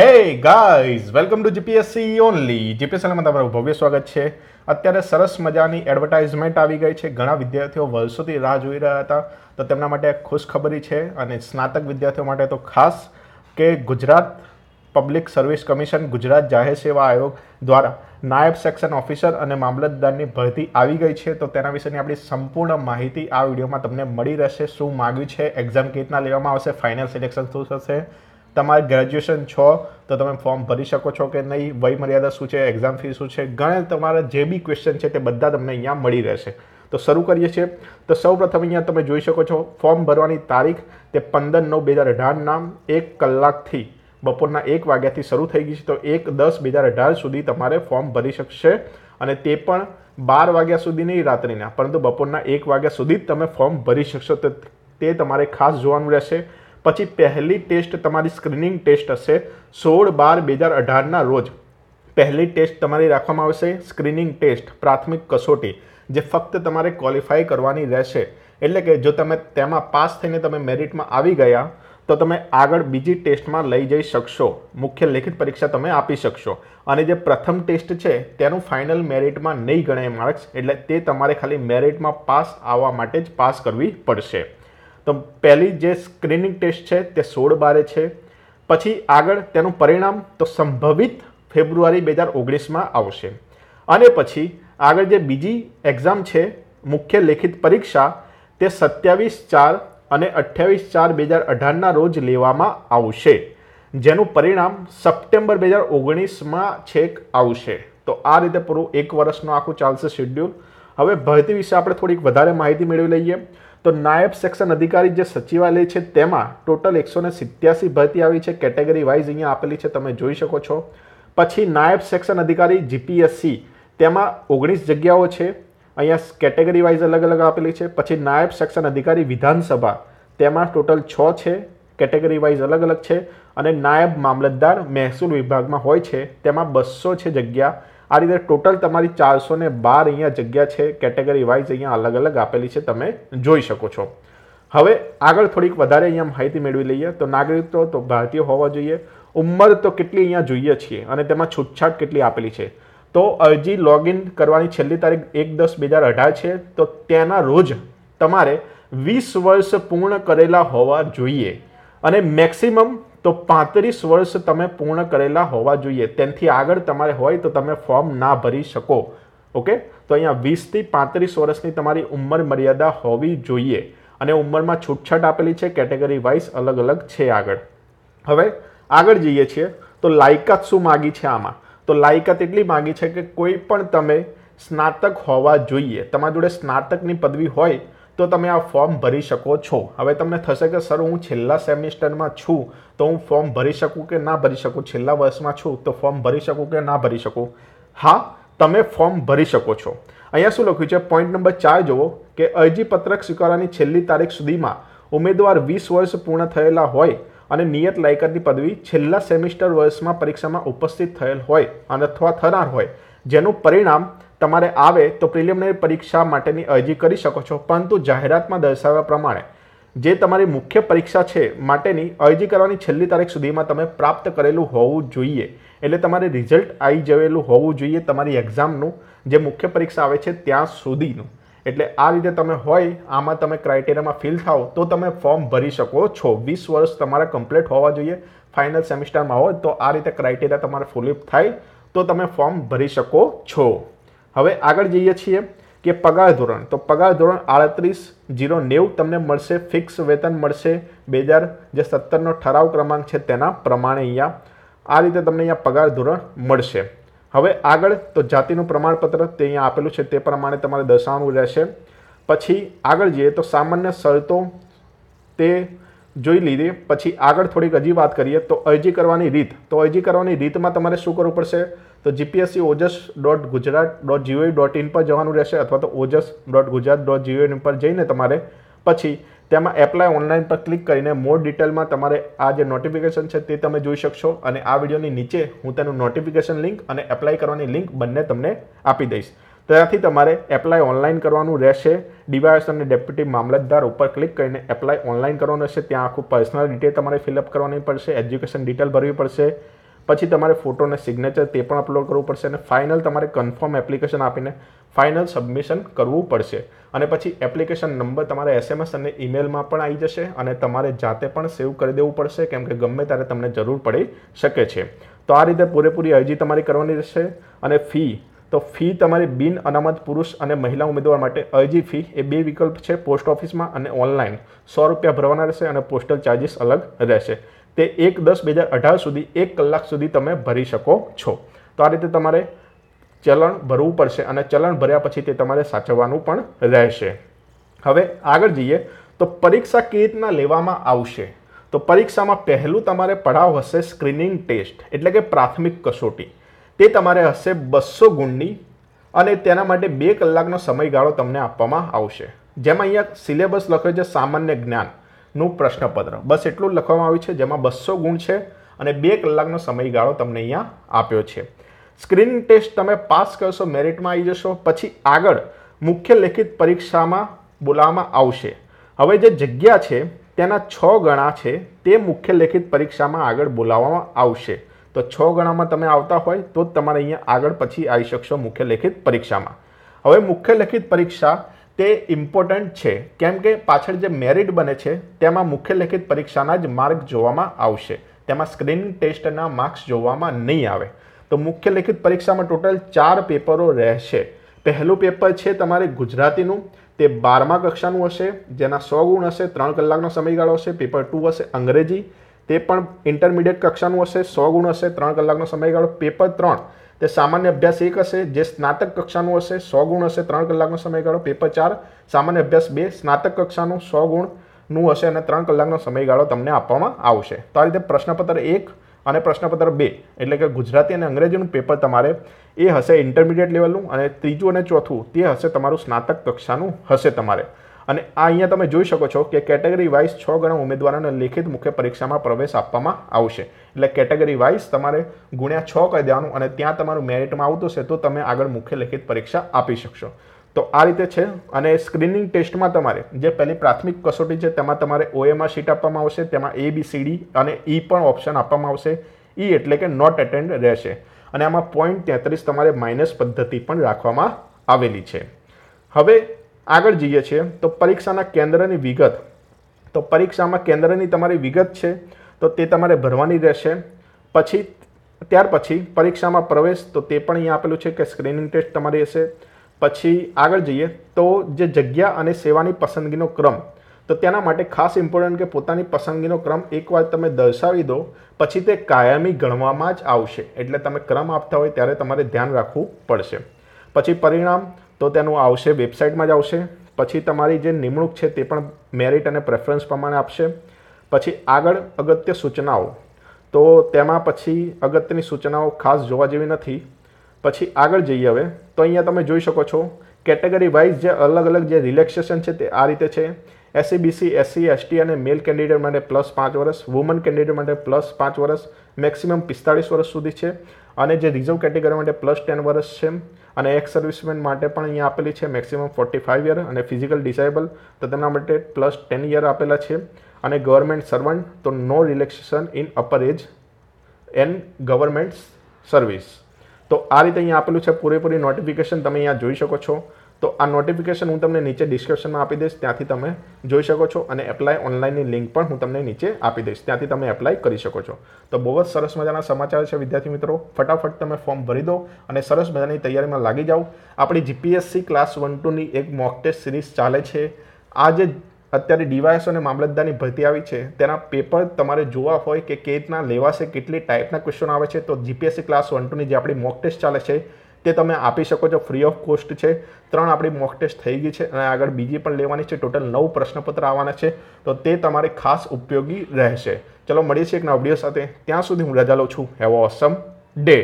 હે guys welcome to GPSC only જીપીએસસીમાં તમારું ભવ્ય સ્વાગત છે અત્યારે સરસ મજાની એડવર્ટાઇઝમેન્ટ આવી ગઈ છે ઘણા વિદ્યાર્થીઓ વર્ષોથી રાહ જોઈ રહ્યા હતા તો તેમના માટે ખુશખબરી છે અને સ્નાતક વિદ્યાર્થીઓ માટે તો ખાસ કે Gujarat public service commission Gujarat જાહેર સેવા આયોગ દ્વારા નાયબ સેક્શન ઓફિસર અને મામલતદારની ભરતી આવી ગઈ છે તો તેના વિશેની આપણી સંપૂર્ણ માહિતી આ વિડીયોમાં તમને મળી રહેશે શું માગ્યું છે એક્ઝામ કેટના લેવામાં આવશે ફાઇનલ સિલેક્શન શું થશે તમારે ગ્રેજ્યુએશન છો તો તમે ફોર્મ ભરી શકો છો કે નહીં વયમર્યાદા શું છે એક્ઝામ ફી શું છે ઘણા તમારા જે બી ક્વેશ્ચન છે તે બધા તમને અહીંયા મળી રહેશે તો શરૂ કરીએ છીએ તો સૌ પ્રથમ અહીંયા તમે જોઈ શકો છો ફોર્મ ભરવાની તારીખ તે પંદર નવ બે હજાર અઢારના એક કલાકથી બપોરના એક વાગ્યાથી શરૂ થઈ ગઈ છે તો એક દસ બે હજાર અઢાર સુધી તમારે ફોર્મ ભરી શકશે અને તે પણ બાર વાગ્યા સુધી નહીં રાત્રિના પરંતુ બપોરના એક વાગ્યા સુધી જ તમે ફોર્મ ભરી શકશો તો તે તમારે ખાસ જોવાનું રહેશે પછી પહેલી ટેસ્ટ તમારી સ્ક્રીનિંગ ટેસ્ટ હશે સોળ બાર બે હજાર અઢારના રોજ પહેલી ટેસ્ટ તમારી રાખવામાં આવશે સ્ક્રીનિંગ ટેસ્ટ પ્રાથમિક કસોટી જે ફક્ત તમારે ક્વોલિફાય કરવાની રહેશે એટલે કે જો તમે તેમાં પાસ થઈને તમે મેરિટમાં આવી ગયા તો તમે આગળ બીજી ટેસ્ટમાં લઈ જઈ શકશો મુખ્ય લેખિત પરીક્ષા તમે આપી શકશો અને જે પ્રથમ ટેસ્ટ છે તેનું ફાઇનલ મેરિટમાં નહીં ગણાય માર્ક્સ એટલે તે તમારે ખાલી મેરિટમાં પાસ આવવા માટે જ પાસ કરવી પડશે તો પહેલી જે સ્ક્રીનિંગ ટેસ્ટ છે તે સોળ બારે છે પછી આગળ તેનું પરિણામ તો સંભવિત ફેબ્રુઆરી બે હજાર ઓગણીસમાં આવશે અને પછી આગળ જે બીજી એક્ઝામ છે મુખ્ય લેખિત પરીક્ષા તે સત્યાવીસ ચાર અને અઠ્યાવીસ ચાર બે હજાર અઢારના રોજ લેવામાં આવશે જેનું પરિણામ સપ્ટેમ્બર બે હજાર ઓગણીસમાં છેક આવશે તો આ રીતે પૂરું એક વર્ષનું આખું ચાલશે શેડ્યુલ હવે ભરતી વિશે આપણે થોડીક વધારે માહિતી મેળવી લઈએ તો નાયબ સેક્શન અધિકારી જે સચિવાલય છે તેમાં ટોટલ એકસો ને સિત્યાસી ભરતી આવી છે કેટેગરી વાઇઝ અહીંયા આપેલી છે તમે જોઈ શકો છો પછી નાયબ સેક્શન અધિકારી જીપીએસસી તેમાં ઓગણીસ જગ્યાઓ છે અહીંયા કેટેગરી વાઇઝ અલગ અલગ આપેલી છે પછી નાયબ સેક્શન અધિકારી વિધાનસભા તેમાં ટોટલ છ છે કેટેગરી વાઇઝ અલગ અલગ છે અને નાયબ મામલતદાર મહેસૂલ વિભાગમાં હોય છે તેમાં બસો છે જગ્યા આ રીતે ટોટલ તમારી ચારસો ને બાર અહીંયા જગ્યા છે કેટેગરી વાઇઝ અહીંયા અલગ અલગ આપેલી છે તમે જોઈ શકો છો હવે આગળ થોડીક વધારે અહીંયા માહિતી મેળવી લઈએ તો નાગરિકત્વ તો ભારતીય હોવા જોઈએ ઉંમર તો કેટલી અહીંયા જોઈએ છીએ અને તેમાં છૂટછાટ કેટલી આપેલી છે તો અરજી લોગિન કરવાની છેલ્લી તારીખ એક દસ બે હજાર અઢાર છે તો તેના રોજ તમારે વીસ વર્ષ પૂર્ણ કરેલા હોવા જોઈએ અને મેક્સિમમ તો પાંત્રીસ વર્ષ તમે પૂર્ણ કરેલા હોવા જોઈએ તેનાથી આગળ તમારે હોય તો તમે ફોર્મ ના ભરી શકો ઓકે તો અહીંયા વીસથી પાંત્રીસ વર્ષની તમારી ઉંમર મર્યાદા હોવી જોઈએ અને ઉંમરમાં છૂટછાટ આપેલી છે કેટેગરી વાઇઝ અલગ અલગ છે આગળ હવે આગળ જઈએ છીએ તો લાયકાત શું માગી છે આમાં તો લાયકાત એટલી માગી છે કે કોઈ પણ તમે સ્નાતક હોવા જોઈએ તમારા જોડે સ્નાતકની પદવી હોય તો તમે આ ફોર્મ ભરી શકો છો હવે તમને થશે કે સર હું છેલ્લા સેમિસ્ટરમાં છું તો હું ફોર્મ ભરી શકું કે ના ભરી શકું છેલ્લા વર્ષમાં છું તો ફોર્મ ભરી શકું કે ના ભરી શકું હા તમે ફોર્મ ભરી શકો છો અહીંયા શું લખ્યું છે પોઈન્ટ નંબર ચાર જુઓ કે અરજીપત્રક સ્વીકારવાની છેલ્લી તારીખ સુધીમાં ઉમેદવાર વીસ વર્ષ પૂર્ણ થયેલા હોય અને નિયત લાયકાતની પદવી છેલ્લા સેમિસ્ટર વર્ષમાં પરીક્ષામાં ઉપસ્થિત થયેલ હોય અને અથવા થનાર હોય જેનું પરિણામ તમારે આવે તો પ્રિલિમિનરી પરીક્ષા માટેની અરજી કરી શકો છો પરંતુ જાહેરાતમાં દર્શાવ્યા પ્રમાણે જે તમારી મુખ્ય પરીક્ષા છે માટેની અરજી કરવાની છેલ્લી તારીખ સુધીમાં તમે પ્રાપ્ત કરેલું હોવું જોઈએ એટલે તમારે રિઝલ્ટ આવી જવેલું હોવું જોઈએ તમારી એક્ઝામનું જે મુખ્ય પરીક્ષા આવે છે ત્યાં સુધીનું એટલે આ રીતે તમે હોય આમાં તમે ક્રાઇટેરિયામાં ફિલ થાઓ તો તમે ફોર્મ ભરી શકો છો વીસ વર્ષ તમારા કમ્પ્લીટ હોવા જોઈએ ફાઇનલ સેમિસ્ટરમાં હોય તો આ રીતે ક્રાઇટેરિયા તમારે ફૂલઅપ થાય તો તમે ફોર્મ ભરી શકો છો હવે આગળ જઈએ છીએ કે પગાર ધોરણ તો પગાર ધોરણ આડત્રીસ જીરો નેવું તમને મળશે ફિક્સ વેતન મળશે બે હજાર જે સત્તરનો ઠરાવ ક્રમાંક છે તેના પ્રમાણે અહીંયા આ રીતે તમને અહીંયા પગાર ધોરણ મળશે હવે આગળ તો જાતિનું પ્રમાણપત્ર તે અહીંયા આપેલું છે તે પ્રમાણે તમારે દર્શાવવાનું રહેશે પછી આગળ જઈએ તો સામાન્ય શરતો તે જોઈ લીધી પછી આગળ થોડીક હજી વાત કરીએ તો અરજી કરવાની રીત તો અરજી કરવાની રીતમાં તમારે શું કરવું પડશે તો GPSC Ojas dot Gujarat dot GOV dot in પર જવાનું રહેશે અથવા તો Ojas dot Gujarat dot GOV પર જઈને તમારે પછી તેમાં એપ્લાય ઓનલાઈન પર ક્લિક કરીને મોર ડિટેલમાં તમારે આ જે નોટિફિકેશન છે તે તમે જોઈ શકશો અને આ વિડીયોની નીચે હું તેનું નોટિફિકેશન લિંક અને એપ્લાય કરવાની લિંક બંને તમને આપી દઈશ ત્યાંથી તમારે એપ્લાય ઓનલાઈન કરવાનું રહેશે ડિવાઇસ અને ડેપ્યુટી મામલતદાર ઉપર ક્લિક કરીને એપ્લાય ઓનલાઈન કરવાનું રહેશે ત્યાં આખું પર્સનલ ડિટેલ તમારે ફિલઅપ કરવાની પડશે એજ્યુકેશન ડિટેલ ભરવી પડશે પછી તમારે ફોટોને સિગ્નેચર તે પણ અપલોડ કરવું પડશે અને ફાઇનલ તમારે કન્ફર્મ એપ્લિકેશન આપીને ફાઇનલ સબમિશન કરવું પડશે અને પછી એપ્લિકેશન નંબર તમારે એસએમએસ અને ઈમેલમાં પણ આવી જશે અને તમારે જાતે પણ સેવ કરી દેવું પડશે કેમ કે ગમે ત્યારે તમને જરૂર પડી શકે છે તો આ રીતે પૂરેપૂરી અરજી તમારી કરવાની રહેશે અને ફી તો ફી તમારી બિન અનામત પુરુષ અને મહિલા ઉમેદવાર માટે અરજી ફી એ બે વિકલ્પ છે પોસ્ટ ઓફિસમાં અને ઓનલાઈન સો રૂપિયા ભરવાના રહેશે અને પોસ્ટલ ચાર્જિસ અલગ રહેશે તે એક દસ બે હજાર અઢાર સુધી એક કલાક સુધી તમે ભરી શકો છો તો આ રીતે તમારે ચલણ ભરવું પડશે અને ચલણ ભર્યા પછી તે તમારે સાચવવાનું પણ રહેશે હવે આગળ જઈએ તો પરીક્ષા કેવી રીતના લેવામાં આવશે તો પરીક્ષામાં પહેલું તમારે પઢાવ હશે સ્ક્રીનિંગ ટેસ્ટ એટલે કે પ્રાથમિક કસોટી તે તમારે હશે બસો ગુણની અને તેના માટે બે કલાકનો સમયગાળો તમને આપવામાં આવશે જેમાં અહીંયા સિલેબસ લખ્યો છે સામાન્ય જ્ઞાન નું પ્રશ્નપત્ર બસ એટલું લખવામાં આવ્યું છે જેમાં બસો ગુણ છે અને બે કલાકનો સમયગાળો તમને અહીંયા આપ્યો છે સ્ક્રીન ટેસ્ટ તમે પાસ કરશો મેરિટમાં આવી જશો પછી આગળ મુખ્ય લેખિત પરીક્ષામાં બોલાવવામાં આવશે હવે જે જગ્યા છે તેના છ ગણા છે તે મુખ્ય લેખિત પરીક્ષામાં આગળ બોલાવવામાં આવશે તો છ ગણામાં તમે આવતા હોય તો જ તમારે અહીંયા આગળ પછી આવી શકશો મુખ્ય લેખિત પરીક્ષામાં હવે મુખ્ય લેખિત પરીક્ષા તે ઇમ્પોર્ટન્ટ છે કેમ કે પાછળ જે મેરિટ બને છે તેમાં મુખ્ય લેખિત પરીક્ષાના જ માર્ક જોવામાં આવશે તેમાં સ્ક્રીનિંગ ટેસ્ટના માર્ક્સ જોવામાં નહીં આવે તો મુખ્ય લેખિત પરીક્ષામાં ટોટલ ચાર પેપરો રહેશે પહેલું પેપર છે તમારે ગુજરાતીનું તે બારમા કક્ષાનું હશે જેના સો ગુણ હશે ત્રણ કલાકનો સમયગાળો હશે પેપર ટુ હશે અંગ્રેજી તે પણ ઇન્ટરમીડિયેટ કક્ષાનું હશે સો ગુણ હશે ત્રણ કલાકનો સમયગાળો પેપર ત્રણ તે સામાન્ય અભ્યાસ એક હશે જે સ્નાતક કક્ષાનું હશે સો ગુણ હશે ત્રણ કલાકનો સમયગાળો પેપર ચાર સામાન્ય અભ્યાસ બે સ્નાતક કક્ષાનું સો ગુણનું હશે અને ત્રણ કલાકનો સમયગાળો તમને આપવામાં આવશે તો આ રીતે પ્રશ્નપત્ર એક અને પ્રશ્નપત્ર બે એટલે કે ગુજરાતી અને અંગ્રેજીનું પેપર તમારે એ હશે ઇન્ટરમિડિયેટ લેવલનું અને ત્રીજું અને ચોથું તે હશે તમારું સ્નાતક કક્ષાનું હશે તમારે અને આ અહીંયા તમે જોઈ શકો છો કે કેટેગરી વાઇઝ છ ગણા ઉમેદવારોને લેખિત મુખ્ય પરીક્ષામાં પ્રવેશ આપવામાં આવશે એટલે કેટેગરી વાઇઝ તમારે ગુણ્યા છ કરી દેવાનું અને ત્યાં તમારું મેરિટમાં આવતું હશે તો તમે આગળ મુખ્ય લેખિત પરીક્ષા આપી શકશો તો આ રીતે છે અને સ્ક્રીનિંગ ટેસ્ટમાં તમારે જે પહેલી પ્રાથમિક કસોટી છે તેમાં તમારે ઓએમાં સીટ આપવામાં આવશે તેમાં એ બી સી ડી અને ઈ e પણ ઓપ્શન આપવામાં આવશે ઈ e એટલે કે નોટ એટેન્ડ રહેશે અને આમાં પોઈન્ટ તેત્રીસ તમારે માઇનસ પદ્ધતિ પણ રાખવામાં આવેલી છે હવે આગળ જઈએ છીએ તો પરીક્ષાના કેન્દ્રની વિગત તો પરીક્ષામાં કેન્દ્રની તમારી વિગત છે તો તે તમારે ભરવાની રહેશે પછી ત્યાર પછી પરીક્ષામાં પ્રવેશ તો તે પણ અહીંયા આપેલું છે કે સ્ક્રીનિંગ ટેસ્ટ તમારી હશે પછી આગળ જઈએ તો જે જગ્યા અને સેવાની પસંદગીનો ક્રમ તો તેના માટે ખાસ ઇમ્પોર્ટન્ટ કે પોતાની પસંદગીનો ક્રમ એકવાર તમે દર્શાવી દો પછી તે કાયમી ગણવામાં જ આવશે એટલે તમે ક્રમ આપતા હોય ત્યારે તમારે ધ્યાન રાખવું પડશે પછી પરિણામ તો તેનું આવશે વેબસાઇટમાં જ આવશે પછી તમારી જે નિમણૂક છે તે પણ મેરિટ અને પ્રેફરન્સ પ્રમાણે આપશે પછી આગળ અગત્ય સૂચનાઓ તો તેમાં પછી અગત્યની સૂચનાઓ ખાસ જોવા જેવી નથી પછી આગળ જઈએ હવે તો અહીંયા તમે જોઈ શકો છો કેટેગરી વાઇઝ જે અલગ અલગ જે રિલેક્સેશન છે તે આ રીતે છે એસસીબીસી એસસી એસટી અને મેલ કેન્ડિડેટ માટે પ્લસ પાંચ વર્ષ વુમન કેન્ડિડેટ માટે પ્લસ પાંચ વર્ષ મેક્સિમમ પિસ્તાળીસ વર્ષ સુધી છે અને જે રિઝર્વ કેટેગરી માટે પ્લસ ટેન વર્ષ છે અને એક્સ સર્વિસમેન માટે પણ અહીંયા આપેલી છે મેક્સિમમ ફોર્ટી ફાઇવ યર અને ફિઝિકલ ડિસાયેબલ તો તેના માટે પ્લસ ટેન યર આપેલા છે અને ગવર્મેન્ટ સર્વન્ટ તો no relaxation in upper age and government service તો આ રીતે અહીંયા આપેલું છે પૂરેપૂરી નોટિફિકેશન તમે અહીંયા જોઈ શકો છો તો આ નોટિફિકેશન હું તમને નીચે ડિસ્ક્રિપ્શનમાં આપી દઈશ ત્યાંથી તમે જોઈ શકો છો અને એપ્લાય ઓનલાઈનની લિંક પણ હું તમને નીચે આપી દઈશ ત્યાંથી તમે એપ્લાય કરી શકો છો તો બહુ જ સરસ મજાના સમાચાર છે વિદ્યાર્થી મિત્રો ફટાફટ તમે ફોર્મ ભરી દો અને સરસ મજાની તૈયારીમાં લાગી જાઓ આપણી જીપીએસસી ક્લાસ વન ટુની એક મોક ટેસ્ટ સિરીઝ ચાલે છે આ જે અત્યારે ડીવાયસ અને મામલતદારની ભરતી આવી છે તેના પેપર તમારે જોવા હોય કે રીતના લેવાશે કેટલી ટાઈપના ક્વેશ્ચન આવે છે તો જીપીએસસી ક્લાસ વન ટુની જે આપણી મોક ટેસ્ટ ચાલે છે તે તમે આપી શકો છો ફ્રી ઓફ કોસ્ટ છે ત્રણ આપણી મોક ટેસ્ટ થઈ ગઈ છે અને આગળ બીજી પણ લેવાની છે ટોટલ નવ પ્રશ્નપત્ર આવવાના છે તો તે તમારે ખાસ ઉપયોગી રહેશે ચલો મળીએ છીએ એક નવડીઓ સાથે ત્યાં સુધી હું રજા લઉં છું હેવ ઓસમ ડે